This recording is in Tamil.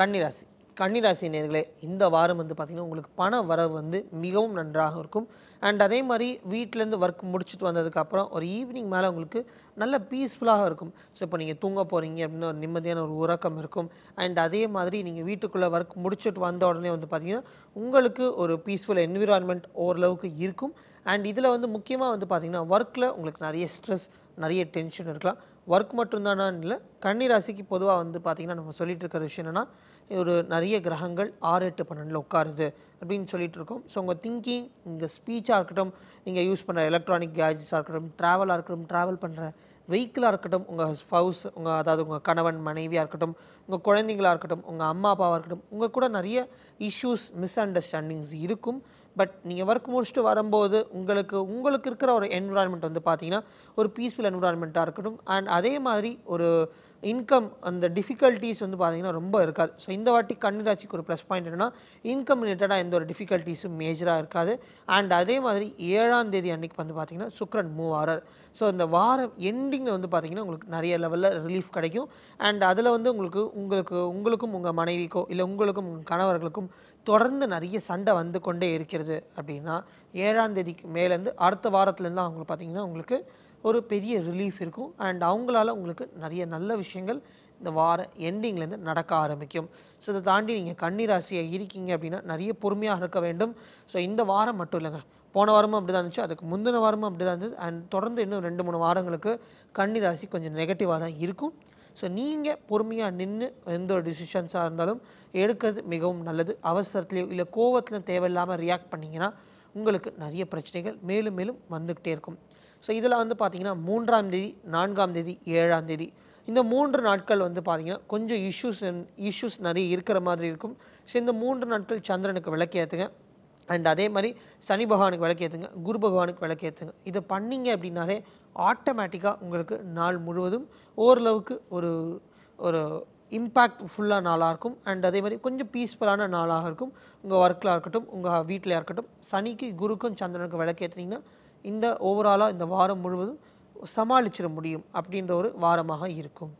கன்னிராசி கன்னிராசி நேர்களே இந்த வாரம் வந்து பார்த்திங்கன்னா உங்களுக்கு பண வரவு வந்து மிகவும் நன்றாக இருக்கும் அண்ட் அதே மாதிரி வீட்டிலேருந்து ஒர்க் முடிச்சுட்டு வந்ததுக்கப்புறம் ஒரு ஈவினிங் மேலே உங்களுக்கு நல்ல பீஸ்ஃபுல்லாக இருக்கும் ஸோ இப்போ நீங்கள் தூங்க போகிறீங்க அப்படின்னு ஒரு நிம்மதியான ஒரு உறக்கம் இருக்கும் அண்ட் அதே மாதிரி நீங்கள் வீட்டுக்குள்ளே ஒர்க் முடிச்சுட்டு வந்த உடனே வந்து பார்த்திங்கன்னா உங்களுக்கு ஒரு பீஸ்ஃபுல் என்விரான்மெண்ட் ஓரளவுக்கு இருக்கும் அண்ட் இதில் வந்து முக்கியமாக வந்து பார்த்திங்கன்னா ஒர்க்கில் உங்களுக்கு நிறைய ஸ்ட்ரெஸ் நிறைய டென்ஷன் இருக்கலாம் ஒர்க் மட்டும்தானா இல்லை கன்னி ராசிக்கு பொதுவாக வந்து பார்த்திங்கன்னா நம்ம சொல்லிகிட்டு இருக்கிற விஷயம் என்னென்னா ஒரு நிறைய கிரகங்கள் ஆறு எட்டு பன்னெண்டில் உட்காருது அப்படின்னு சொல்லிட்டு இருக்கோம் ஸோ உங்கள் திங்கிங் இங்கே ஸ்பீச்சாக இருக்கட்டும் நீங்கள் யூஸ் பண்ணுற எலக்ட்ரானிக் கேஜஸாக இருக்கட்டும் ட்ராவலாக இருக்கட்டும் ட்ராவல் பண்ணுற வெஹிக்கிளாக இருக்கட்டும் உங்கள் ஸ்பவுஸ் உங்கள் அதாவது உங்கள் கணவன் மனைவியாக இருக்கட்டும் உங்கள் குழந்தைங்களாக இருக்கட்டும் உங்கள் அம்மா அப்பாவாக இருக்கட்டும் உங்கள் கூட நிறைய இஷ்யூஸ் மிஸ் அண்டர்ஸ்டாண்டிங்ஸ் இருக்கும் பட் நீங்கள் ஒர்க் முடிச்சுட்டு வரும்போது உங்களுக்கு உங்களுக்கு இருக்கிற ஒரு என்விரான்மெண்ட் வந்து பார்த்தீங்கன்னா ஒரு பீஸ்ஃபுல் என்விரான்மெண்ட்டாக இருக்கட்டும் அண்ட் அதே மாதிரி ஒரு இன்கம் அந்த டிஃபிகல்ட்டிஸ் வந்து பார்த்திங்கன்னா ரொம்ப இருக்காது ஸோ இந்த வாட்டி கன்னிராசிக்கு ஒரு ப்ளஸ் பாயிண்ட் என்னென்னா இன்கம் ரிலேட்டடாக எந்த ஒரு டிஃபிகல்ட்டிஸும் மேஜராக இருக்காது அண்ட் அதே மாதிரி ஏழாம் தேதி அன்றைக்கி வந்து பார்த்திங்கன்னா சுக்ரன் மூவ் ஆறர் ஸோ இந்த வாரம் எண்டிங்கில் வந்து பார்த்திங்கன்னா உங்களுக்கு நிறைய லெவலில் ரிலீஃப் கிடைக்கும் அண்ட் அதில் வந்து உங்களுக்கு உங்களுக்கு உங்களுக்கும் உங்கள் மனைவிக்கோ இல்லை உங்களுக்கும் உங்கள் கணவர்களுக்கும் தொடர்ந்து நிறைய சண்டை வந்து கொண்டே இருக்கிறது அப்படின்னா ஏழாம் தேதிக்கு மேலேருந்து அடுத்த வாரத்துலேருந்து அவங்களுக்கு பார்த்திங்கன்னா உங்களுக்கு ஒரு பெரிய ரிலீஃப் இருக்கும் அண்ட் அவங்களால உங்களுக்கு நிறைய நல்ல விஷயங்கள் இந்த வார எண்டிங்லேருந்து நடக்க ஆரம்பிக்கும் ஸோ இதை தாண்டி நீங்கள் கன்னிராசியாக இருக்கீங்க அப்படின்னா நிறைய பொறுமையாக இருக்க வேண்டும் ஸோ இந்த வாரம் மட்டும் இல்லைங்க போன வாரமும் அப்படி தான் இருந்துச்சு அதுக்கு முந்தின வாரமும் அப்படி தான் இருந்துச்சு அண்ட் தொடர்ந்து இன்னும் ரெண்டு மூணு வாரங்களுக்கு கன்னிராசி கொஞ்சம் நெகட்டிவாக தான் இருக்கும் ஸோ நீங்கள் பொறுமையாக நின்று எந்த ஒரு டிசிஷன்ஸாக இருந்தாலும் எடுக்கிறது மிகவும் நல்லது அவசரத்துலேயோ இல்லை கோவத்துலையும் தேவையில்லாமல் ரியாக்ட் பண்ணிங்கன்னா உங்களுக்கு நிறைய பிரச்சனைகள் மேலும் மேலும் வந்துக்கிட்டே இருக்கும் ஸோ இதில் வந்து பார்த்திங்கன்னா மூன்றாம் தேதி நான்காம் தேதி ஏழாம் தேதி இந்த மூன்று நாட்கள் வந்து பார்த்திங்கன்னா கொஞ்சம் இஷ்யூஸ் இஷ்யூஸ் நிறைய இருக்கிற மாதிரி இருக்கும் ஸோ இந்த மூன்று நாட்கள் சந்திரனுக்கு விளக்கேற்றுங்க அண்ட் அதே மாதிரி சனி பகவானுக்கு விளக்கேற்றுங்க குரு பகவானுக்கு விளக்கேற்றுங்க இதை பண்ணிங்க அப்படின்னாலே ஆட்டோமேட்டிக்காக உங்களுக்கு நாள் முழுவதும் ஓரளவுக்கு ஒரு ஒரு இம்பேக்ட் ஃபுல்லாக நாளாக இருக்கும் அண்ட் அதே மாதிரி கொஞ்சம் பீஸ்ஃபுல்லான நாளாக இருக்கும் உங்கள் ஒர்க்கில் இருக்கட்டும் உங்கள் வீட்டில் இருக்கட்டும் சனிக்கு குருக்கும் சந்திரனுக்கும் விளக்கேற்றுனீங்கன்னா இந்த ஓவராலாக இந்த வாரம் முழுவதும் சமாளிச்சிட முடியும் அப்படின்ற ஒரு வாரமாக இருக்கும்